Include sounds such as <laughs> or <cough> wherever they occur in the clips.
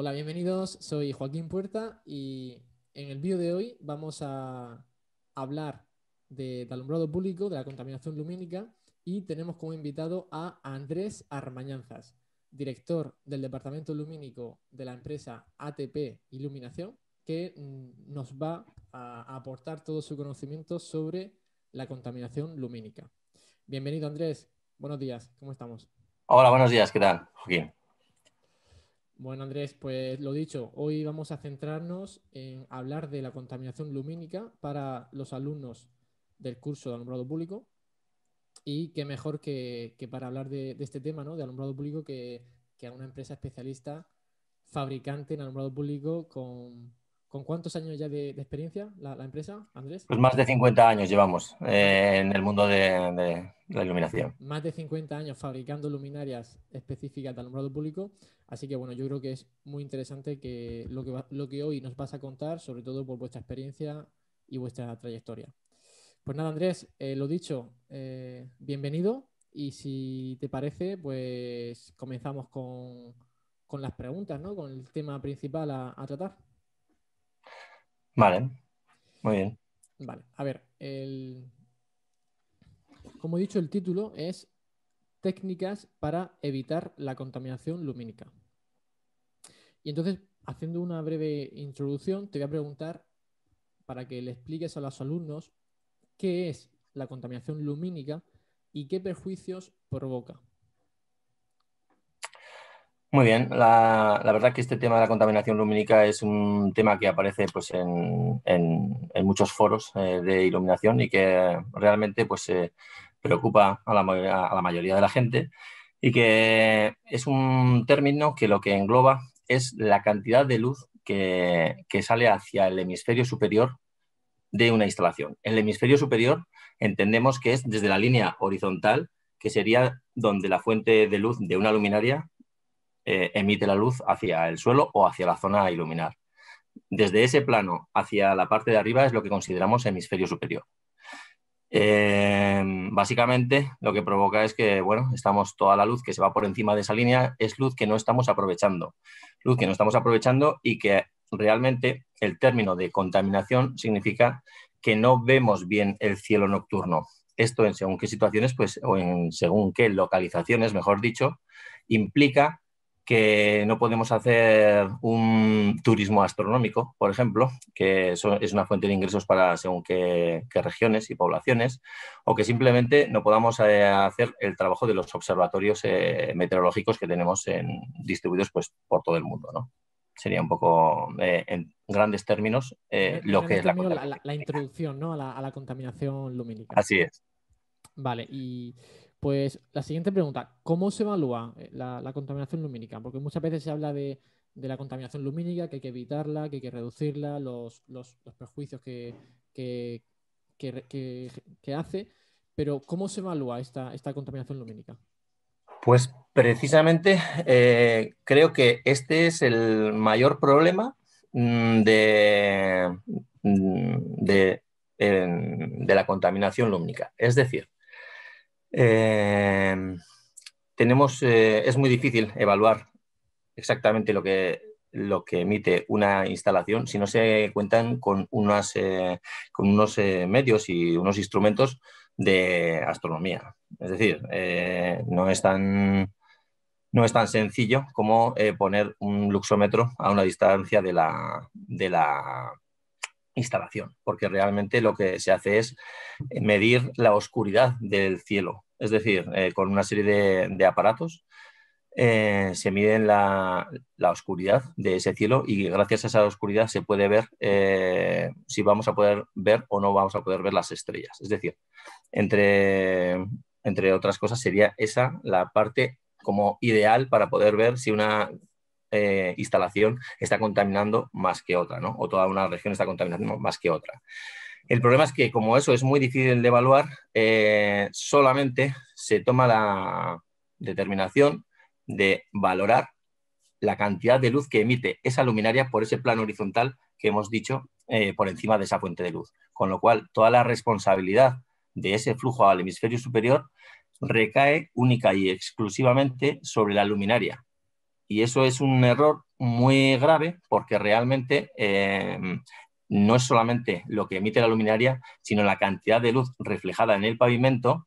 Hola, bienvenidos. Soy Joaquín Puerta y en el vídeo de hoy vamos a hablar de, alumbrado público, de la contaminación lumínica y tenemos como invitado a Andrés Armañanzas, director del Departamento Lumínico de la empresa ATP Iluminación, que mm, nos va a, aportar todo su conocimiento sobre la contaminación lumínica. Bienvenido Andrés, buenos días, ¿cómo estamos? Hola, buenos días, ¿qué tal, Joaquín? Bueno, Andrés, pues lo dicho, hoy vamos a centrarnos en hablar de la contaminación lumínica para los alumnos del curso de alumbrado público. Y qué mejor que, para hablar de, este tema, ¿no? De alumbrado público que, que, a una empresa especialista fabricante en alumbrado público con, ¿Con cuántos años ya de, experiencia la, empresa, Andrés? Pues más de 50 años llevamos eh, en el mundo de, la iluminación. Más de 50 años fabricando luminarias específicas de alumbrado público. Así que bueno, yo creo que es muy interesante que lo que, lo que hoy nos vas a contar, sobre todo por vuestra experiencia y vuestra trayectoria. Pues nada, Andrés, eh, lo dicho, eh, bienvenido. Y si te parece, pues comenzamos con, las preguntas, ¿no? Con el tema principal a tratar. Vale, muy bien. Vale, a ver, el... como he dicho, el título es Técnicas para evitar la contaminación lumínica. Y entonces, haciendo una breve introducción, te voy a preguntar para que le expliques a los alumnos qué es la contaminación lumínica y qué perjuicios provoca. Muy bien, la, verdad que este tema de la contaminación lumínica es un tema que aparece pues, en, muchos foros eh, de iluminación y que realmente pues, eh, preocupa a la, mayoría de la gente y que es un término que lo que engloba es la cantidad de luz que, que sale hacia el hemisferio superior de una instalación. El hemisferio superior entendemos que es desde la línea horizontal, que sería donde la fuente de luz de una luminaria eh, emite la luz hacia el suelo o hacia la zona a iluminar. Desde ese plano hacia la parte de arriba es lo que consideramos hemisferio superior. Em, básicamente lo que provoca es que, bueno, estamos toda la luz que se va por encima de esa línea es luz que no estamos aprovechando, luz que no estamos aprovechando y que realmente el término de contaminación significa que no vemos bien el cielo nocturno. Esto en según qué situaciones, pues, o en según qué localizaciones, mejor dicho, implica que no podemos hacer un turismo astronómico, por ejemplo, que es una fuente de ingresos para según qué, regiones y poblaciones, o que simplemente no podamos eh, hacer el trabajo de los observatorios eh, meteorológicos que tenemos distribuidos pues, por todo el mundo. ¿no? Sería un poco, eh, en grandes términos, lo que es la, la, la, introducción a, a, la, contaminación lumínica. Así es. Vale, y pues la siguiente pregunta, ¿cómo se evalúa eh, la, contaminación lumínica? Porque muchas veces se habla de, la contaminación lumínica, que hay que evitarla, que hay que reducirla, los, perjuicios que, hace, pero ¿cómo se evalúa esta, contaminación lumínica? Pues precisamente eh, creo que este es el mayor problema mm, de, mm, de, de la contaminación lumínica. Es decir, eh, tenemos, eh, es muy difícil evaluar exactamente lo que, lo que emite una instalación si no se cuentan con, unas, eh, con unos medios y unos instrumentos de astronomía. Es decir, no es tan no es tan sencillo como poner un luxómetro a una distancia de la, de la, instalación, porque realmente lo que se hace es eh, medir la oscuridad del cielo, es decir, eh, con una serie de, aparatos eh, se mide la, oscuridad de ese cielo y gracias a esa oscuridad se puede ver si vamos a poder ver o no vamos a poder ver las estrellas. Es decir, entre, entre otras cosas sería esa la parte como ideal para poder ver si una eh, instalación está contaminando más que otra, ¿no? O toda una región está contaminando más que otra. El problema es que como eso es muy difícil de evaluar, eh, solamente se toma la determinación de valorar la cantidad de luz que emite esa luminaria por ese plano horizontal que hemos dicho eh, por encima de esa fuente de luz. Con lo cual, toda la responsabilidad de ese flujo al hemisferio superior recae única y exclusivamente sobre la luminaria, y eso es un error muy grave porque realmente eh, no es solamente lo que emite la luminaria, sino la cantidad de luz reflejada en el pavimento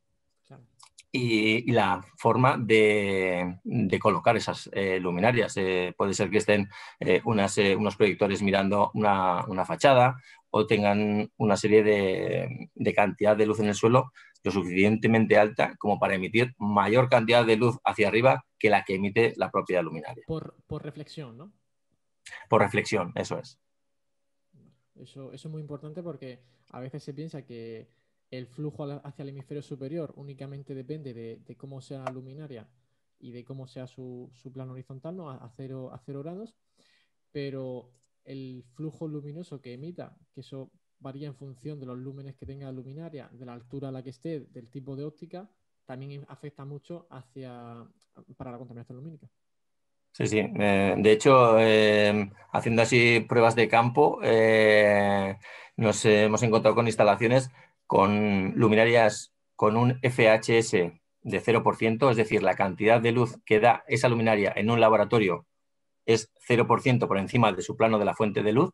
y, la forma de, colocar esas eh, luminarias. Eh, puede ser que estén eh, unos proyectores mirando una, fachada o tengan una serie de, cantidad de luz en el suelo lo suficientemente alta como para emitir mayor cantidad de luz hacia arriba que la que emite la propia luminaria. Por, reflexión, ¿no? Por reflexión, eso es. eso, es muy importante porque a veces se piensa que el flujo hacia el hemisferio superior únicamente depende de, cómo sea la luminaria y de cómo sea su, plano horizontal, ¿no? A, cero, a cero grados, pero el flujo luminoso que emita, que eso varía en función de los lúmenes que tenga la luminaria, de la altura a la que esté, del tipo de óptica, también afecta mucho hacia, para la contaminación lumínica. Sí, sí. Eh, de hecho, em, haciendo así pruebas de campo, eh, nos hemos encontrado con instalaciones con luminarias con un FHS de 0%, es decir, la cantidad de luz que da esa luminaria en un laboratorio es 0% por encima de su plano de la fuente de luz,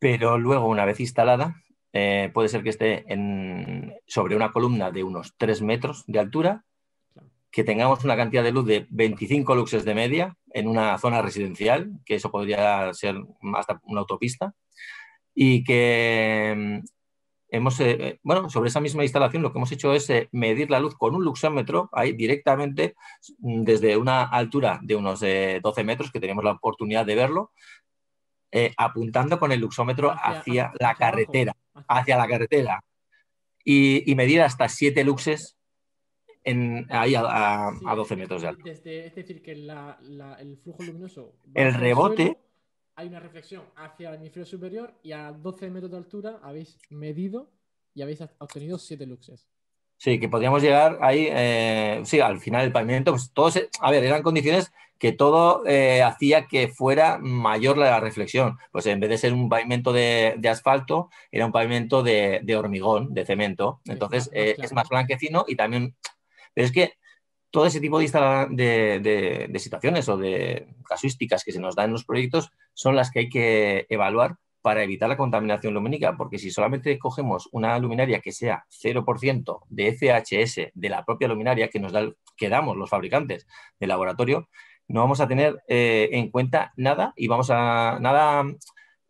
pero luego una vez instalada eh, puede ser que esté en, sobre una columna de unos 3 metros de altura, que tengamos una cantidad de luz de 25 luxes de media en una zona residencial, que eso podría ser hasta una autopista, y que hemos, eh, eh, bueno, sobre esa misma instalación lo que hemos hecho es eh, medir la luz con un luxómetro ahí directamente mm, desde una altura de unos eh, 12 metros, que tenemos la oportunidad de verlo, apuntando con el luxómetro hacia, la carretera, hacia la carretera, y, medir hasta 7 luxes. En, ahí a, a, 12 metros de alto. es decir, que el flujo luminoso. El rebote, hay una reflexión hacia el hemisferio superior y a 12 metros de altura habéis medido y habéis obtenido 7 luxes. Sí, que podríamos llegar ahí, eh, sí, al final el pavimento, pues todos, eh, a ver, eran condiciones que todo eh, hacía que fuera mayor la reflexión. Pues en vez de ser un pavimento de, asfalto, era un pavimento de, hormigón, de cemento. Entonces es más blanquecino y también... Pero es que todo ese tipo de, situaciones o de casuísticas que se nos dan en los proyectos son las que hay que evaluar para evitar la contaminación lumínica, porque si solamente cogemos una luminaria que sea 0% de FHS de la propia luminaria que nos da, damos los fabricantes de laboratorio, no vamos a tener eh, en cuenta nada y vamos a nada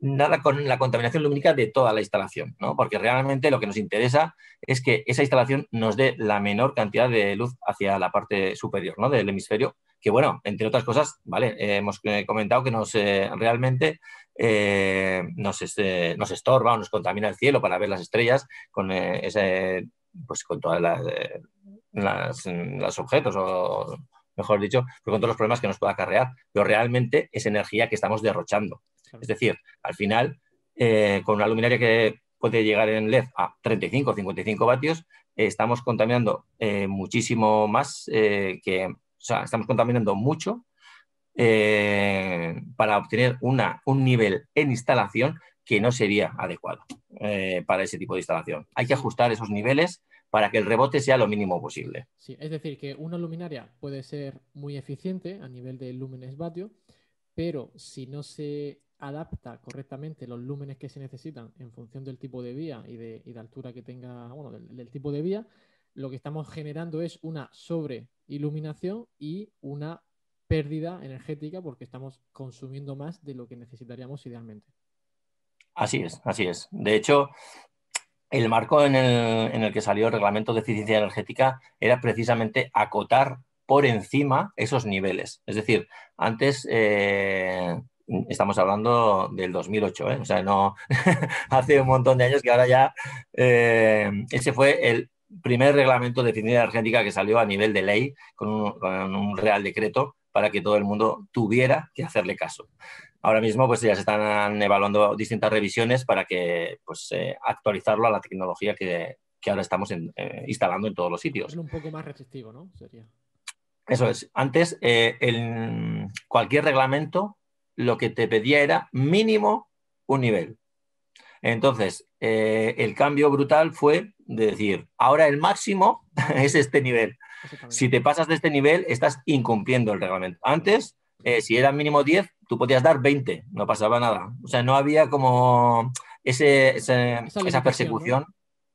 nada con la contaminación lumínica de toda la instalación, ¿no? porque realmente lo que nos interesa es que esa instalación nos dé la menor cantidad de luz hacia la parte superior del hemisferio, que bueno, entre otras cosas, vale, eh, hemos eh, comentado que nos eh, realmente este, nos, estorba o nos contamina el cielo para ver las estrellas con ese, pues con todas las, los objetos o mejor dicho, pues, con todos los problemas que nos pueda acarrear, pero realmente es energía que estamos derrochando. Es decir, al final, eh, con una luminaria que puede llegar en LED a 35 o 55 vatios, eh, estamos contaminando eh, muchísimo más que, o sea, estamos contaminando mucho para obtener una, un nivel en instalación que no sería adecuado para ese tipo de instalación. Hay que ajustar esos niveles para que el rebote sea lo mínimo posible. Sí, es decir, que una luminaria puede ser muy eficiente a nivel de lúmenes vatio, pero si no se adapta correctamente los lúmenes que se necesitan en función del tipo de vía y de, altura que tenga, bueno, del, tipo de vía, lo que estamos generando es una sobreiluminación y una pérdida energética porque estamos consumiendo más de lo que necesitaríamos idealmente. Así es, así es. De hecho, el marco en el, en el que salió el reglamento de eficiencia energética era precisamente acotar por encima esos niveles. Es decir, antes eh, estamos hablando del 2008, ¿eh? o sea, no <laughs> hace un montón de años que ahora ya eh, ese fue el primer reglamento de eficiencia energética que salió a nivel de ley con un, real decreto para que todo el mundo tuviera que hacerle caso. Ahora mismo pues ya se están evaluando distintas revisiones para que pues eh, actualizarlo a la tecnología que, ahora estamos instalando en todos los sitios. un poco más restrictivo, ¿no? Sería. Eso es. Antes, el, cualquier reglamento lo que te pedía era mínimo un nivel. Entonces, eh, el cambio brutal fue decir, ahora el máximo <laughs> es este nivel. Si te pasas de este nivel, estás incumpliendo el reglamento. Antes, eh, si era mínimo 10, tú podías dar 20, no pasaba nada. O sea, no había como ese, esa, persecución.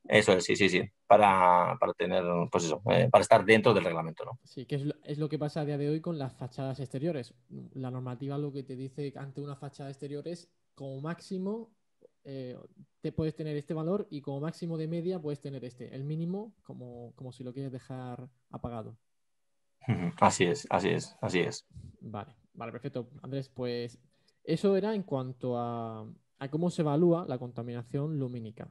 Eso es, sí, sí, sí. Para, tener, pues eso, eh, para estar dentro del reglamento, ¿no? Sí, que es lo, que pasa a día de hoy con las fachadas exteriores. La normativa lo que te dice ante una fachada exterior es como máximo eh, te puedes tener este valor y como máximo de media puedes tener este. El mínimo, como, como si lo quieres dejar apagado. <laughs> Así es, así es, así es. Vale, vale, perfecto. Andrés, pues eso era en cuanto a, a cómo se evalúa la contaminación lumínica.